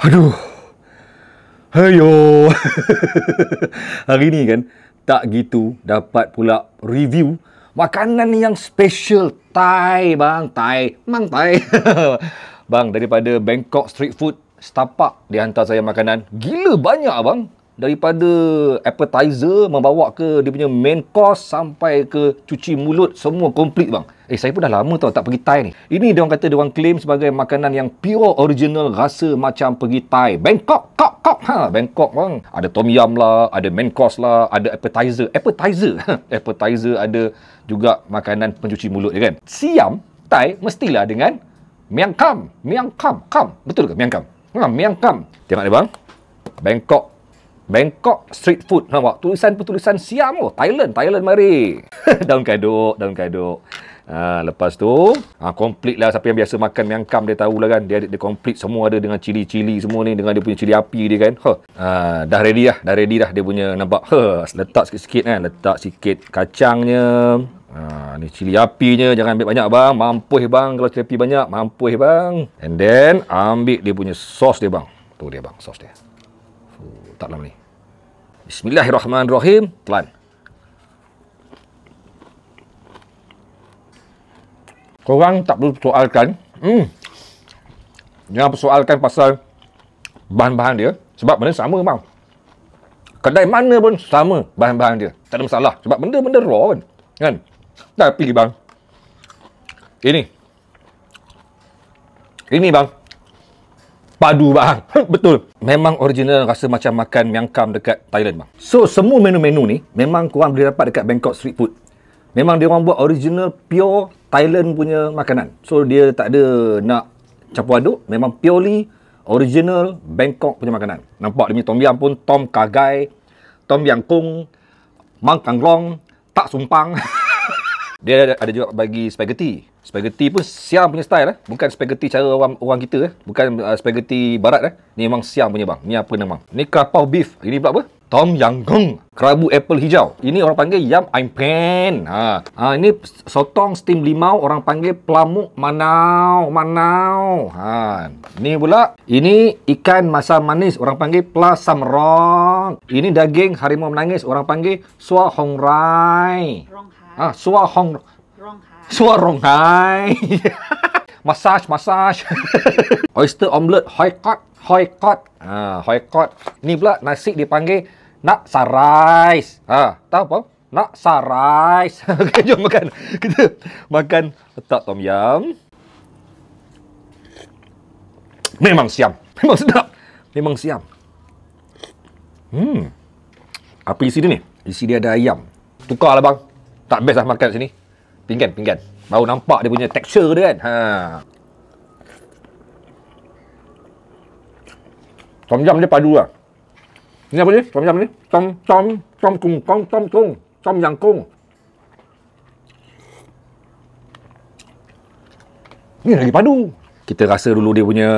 Aduh. Hayo. Hari ni kan tak gitu dapat pula review makanan yang special Thai bang, Thai, mang Thai. bang daripada Bangkok Street Food Stapak dihantar saya makanan Gila banyak abang daripada appetizer membawa ke dia punya main course sampai ke cuci mulut semua komplit bang. Eh saya pun dah lama tau tak pergi Thai ni. Ini dia orang kata dia orang claim sebagai makanan yang pure original rasa macam pergi Thai. Bangkok kok kok ha Bangkok bang. Ada tom yum lah, ada main course lah, ada appetizer. Appetizer. appetizer ada juga makanan pencuci mulut dia ya kan. Siam Thai mestilah dengan miangkam, miangkam, kam, Betul ke Miangkam, kam? Ha miang Tengok ni bang. Bangkok Bangkok street food nampak tulisan pun tulisan Siam oh Thailand Thailand mari daun kaduk daun kaduk ha, lepas tu ha, complete lah siapa yang biasa makan yang miangkam dia tahu lah kan dia, dia complete semua ada dengan cili-cili semua ni dengan dia punya cili api dia kan huh. ha, dah ready lah dah ready lah dia punya nampak huh. letak sikit-sikit kan letak sikit kacangnya Ha, ni cili apinya jangan ambil banyak bang Mampu mampus bang kalau cili api banyak mampus bang and then ambil dia punya sos dia bang tu dia bang sos dia tak lama ni. Bismillahirrahmanirrahim. Telan. Korang tak perlu persoalkan. Hmm. Jangan persoalkan pasal bahan-bahan dia. Sebab benda sama mau. Kedai mana pun sama bahan-bahan dia. Tak ada masalah. Sebab benda-benda raw kan. Kan? Tapi bang. Ini. Ini bang padu bang. Betul. Memang original rasa macam makan miangkam dekat Thailand bang. So semua menu-menu ni memang kurang boleh dapat dekat Bangkok street food. Memang dia orang buat original pure Thailand punya makanan. So dia tak ada nak capu aduk, memang purely original Bangkok punya makanan. Nampak dia punya tom yam pun tom kagai, tom yang kung, mang kang tak sumpang. dia ada juga bagi spaghetti. Spaghetti pun Siam punya style eh. Bukan spaghetti cara orang, orang kita eh. Bukan uh, spaghetti barat eh. Ni memang Siam punya bang. Ni apa nama? Ni kapau beef. Ini pula apa? Tom Yang Gong. Kerabu apple hijau. Ini orang panggil Yam I'm Pan. Ha. ha. Ini sotong steam limau. Orang panggil pelamuk manau. Manau. Ha. Ini pula. Ini ikan masam manis. Orang panggil plasam rong. Ini daging harimau menangis. Orang panggil sua hong rai. Rong hai. Ha. Sua hong Wrong high. Suara wrong massage, massage. Oyster omelette, hoi kot, hoi kot. Ha, hoi kot. Ni pula nasi dipanggil nak sarais. Ha, tahu apa? Nak sarais. okay, jom makan. Kita makan letak tom yum. Memang siam. Memang sedap. Memang siam. Hmm. Apa isi dia ni? Isi dia ada ayam. Tukarlah bang. Tak best lah makan sini. Pinggan, pinggan. Baru nampak dia punya texture dia kan. Ha. Tom yum dia padu lah. Ni apa ni? Tom yum ni? Tom, tom, tom kung, tom, tom kung. Tom yang kung. Ni lagi padu. Kita rasa dulu dia punya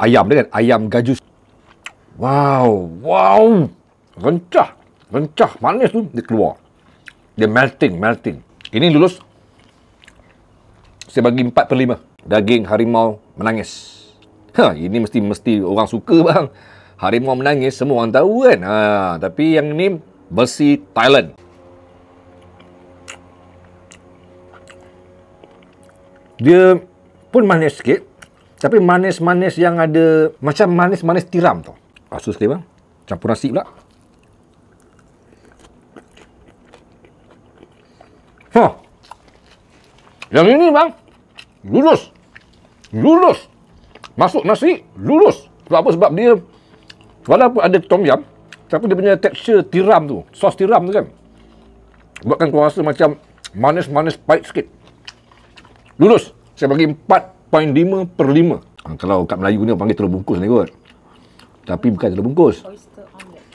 ayam dia kan. Ayam gajus. Wow, wow. Rencah, rencah. Manis tu dia keluar. Dia melting, melting. Ini lulus saya bagi 4 per 5. Daging harimau menangis. Ha, ini mesti mesti orang suka bang. Harimau menangis semua orang tahu kan. Ha, tapi yang ni besi Thailand. Dia pun manis sikit. Tapi manis-manis yang ada macam manis-manis tiram tu. Asus sikit bang. Campur nasi pula. Ha. Yang ini bang lulus. Lulus. Masuk nasi, lulus. Sebab apa? Sebab dia, walaupun ada tom yam, tapi dia punya tekstur tiram tu, sos tiram tu kan. Buatkan kau rasa macam manis-manis pahit sikit. Lulus. Saya bagi 4.5 per 5. Ha, kalau kat Melayu ni, panggil telur bungkus ni kot. Tapi bukan telur bungkus. Oyster.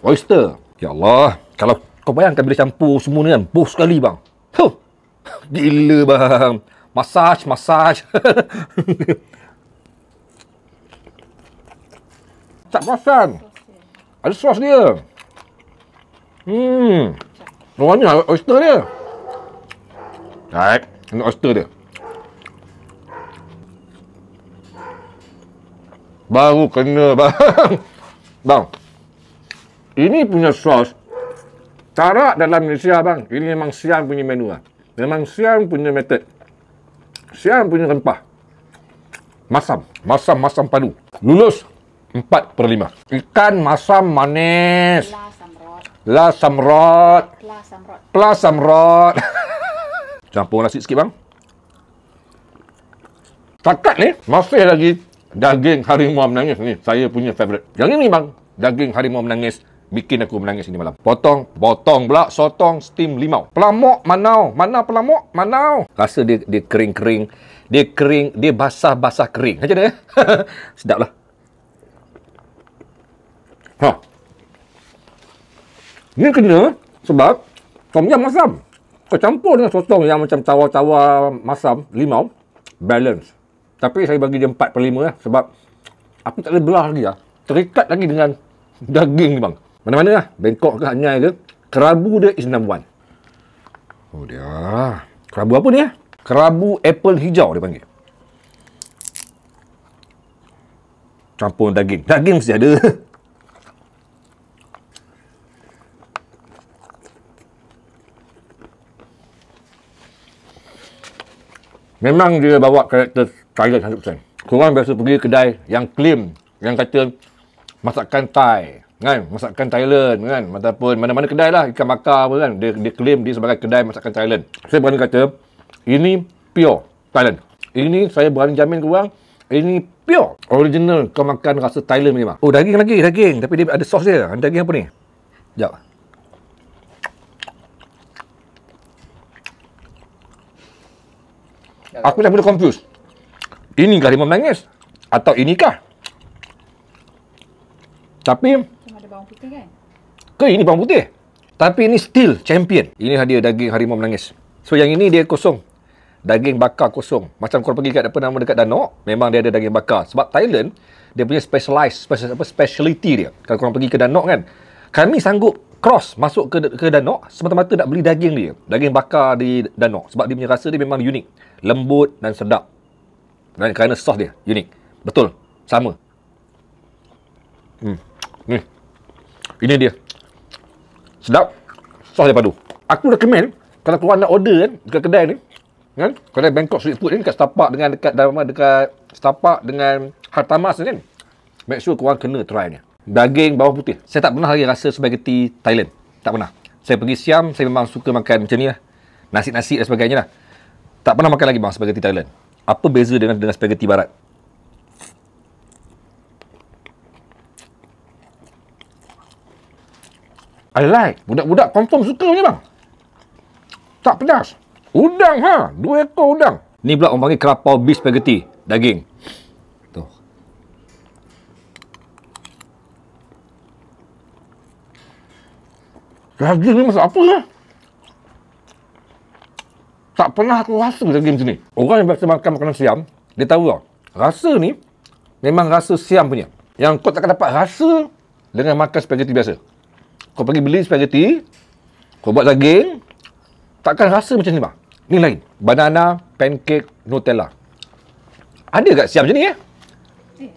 Oyster. Ya Allah. Kalau kau bayangkan bila campur semua ni kan, buh sekali bang. Huh. Gila bang massage, massage. Cak perasan. Ada sos dia. Hmm. ni? Ha- oyster dia. Baik. Ini oyster dia. Baru kena bang. Bang. Ini punya sos. Tarak dalam Malaysia bang. Ini memang siang punya menu lah. Memang siang punya method. Siam punya rempah Masam Masam-masam padu Lulus 4 per 5 Ikan masam manis La samrot La samrot La samrot Campur nasi sikit bang Takat ni Masih lagi Daging harimau menangis ni Saya punya favourite Yang ini bang Daging harimau menangis Bikin aku menangis ni malam. Potong, potong pula. Sotong, steam limau. pelamok, manau. Mana pelamok, Manau. Rasa dia dia kering-kering. Dia kering, dia basah-basah kering. Macam mana? Sedap lah. Ha. Ini kena eh? sebab tom yam masam. Kecampur dengan sotong yang macam cawa-cawa masam, limau. Balance. Tapi saya bagi dia 4 per 5 lah. Eh? Sebab aku tak boleh belah lagi lah. Terikat lagi dengan daging ni bang. Mana-mana lah. Bangkok ke, Hanyai ke. Kerabu dia is number one. Oh dia. Lah. Kerabu apa ni? Eh? Kerabu apple hijau dia panggil. Campur daging. Daging mesti ada. Memang dia bawa karakter Thailand 100%. Korang biasa pergi kedai yang claim, yang kata masakan Thai kan masakan Thailand kan ataupun mana-mana kedai lah ikan bakar apa kan dia, dia claim dia sebagai kedai masakan Thailand saya berani kata ini pure Thailand ini saya berani jamin korang ini pure original kau makan rasa Thailand ni memang oh daging lagi daging tapi dia ada sos dia daging apa ni sekejap aku dah mula confuse inikah dia menangis atau inikah tapi bawang putih kan? Ke ini bawang putih. Tapi ini still champion. Ini hadiah daging harimau menangis. So yang ini dia kosong. Daging bakar kosong. Macam kau pergi kat apa nama dekat Danok, memang dia ada daging bakar. Sebab Thailand, dia punya specialized, special, apa, speciality dia. Kalau korang pergi ke Danok kan, kami sanggup cross masuk ke, ke Danok semata-mata nak beli daging dia. Daging bakar di Danok. Sebab dia punya rasa dia memang unik. Lembut dan sedap. Dan kerana sos dia, unik. Betul. Sama. Hmm. Ni. Hmm. Ini dia. Sedap. soh dia padu. Aku recommend kalau kau nak order kan dekat kedai ni, kan? Kedai Bangkok street food ni dekat Stapak dengan dekat dalam dekat Stapak dengan Hartamas ni kan. Make sure kau kena try ni. Daging bawang putih. Saya tak pernah lagi rasa spaghetti Thailand. Tak pernah. Saya pergi Siam, saya memang suka makan macam ni lah. Nasi-nasi dan sebagainya lah. Tak pernah makan lagi bang spaghetti Thailand. Apa beza dengan dengan spaghetti barat? I like. Budak-budak confirm suka punya bang. Tak pedas. Udang ha. Dua ekor udang. Ni pula orang panggil kerapau beef spaghetti. Daging. Tu. Daging ni masak apa ya? Tak pernah aku rasa daging macam ni. Orang yang biasa makan makanan siam, dia tahu lah. Rasa ni, memang rasa siam punya. Yang kau takkan dapat rasa dengan makan spaghetti biasa kau pergi beli spaghetti, kau buat daging, takkan rasa macam ni bang. Ni lain. Banana, pancake, Nutella. Ada kat Siap macam ni eh? Eh,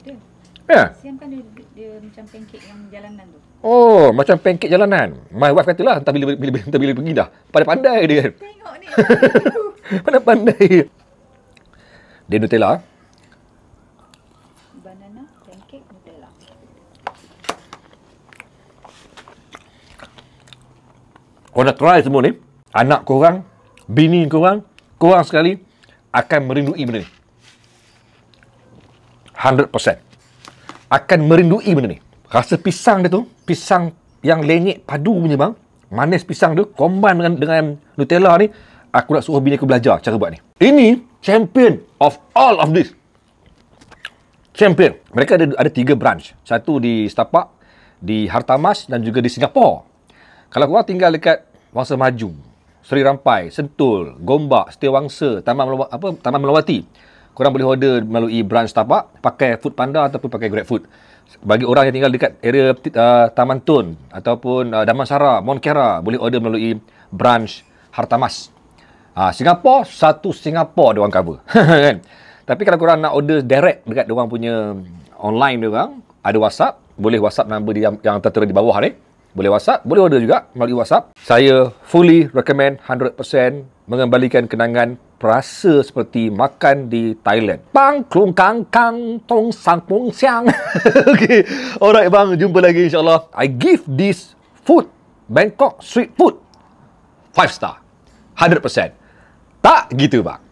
ada. Ya? Yeah. Siam kan dia, dia, macam pancake yang jalanan tu. Oh, macam pancake jalanan. My wife kata lah, entah bila, bila, bila, entah bila pergi dah. Pandai-pandai dia kan. Tengok ni. Mana pandai. Dia Nutella. Kau nak try semua ni Anak korang Bini korang Korang sekali Akan merindui benda ni 100% Akan merindui benda ni Rasa pisang dia tu Pisang yang lenyek padu punya bang Manis pisang tu Combine dengan, dengan Nutella ni Aku nak suruh bini aku belajar cara buat ni Ini champion of all of this Champion Mereka ada, ada tiga branch Satu di Setapak Di Hartamas Dan juga di Singapura kalau korang tinggal dekat Wangsa Maju, Seri Rampai, Sentul, Gombak, Setiawangsa, Taman Melawa, apa Taman Melawati, korang boleh order melalui branch tapak, pakai Food Panda ataupun pakai Grab Food. Bagi orang yang tinggal dekat area uh, Taman Tun ataupun uh, Damansara, Mount boleh order melalui branch Hartamas. Ha, ah, Singapura, satu Singapura diorang cover. kan? Tapi kalau korang nak order direct dekat diorang punya online diorang, ada WhatsApp, boleh WhatsApp nombor yang, yang tertera di bawah ni. 0377 boleh WhatsApp, boleh order juga melalui WhatsApp. Saya fully recommend 100% mengembalikan kenangan perasa seperti makan di Thailand. Pang klung kang kang tong sang pung siang. okay. Alright bang, jumpa lagi insyaAllah. I give this food, Bangkok street food, 5 star. 100%. Tak gitu bang.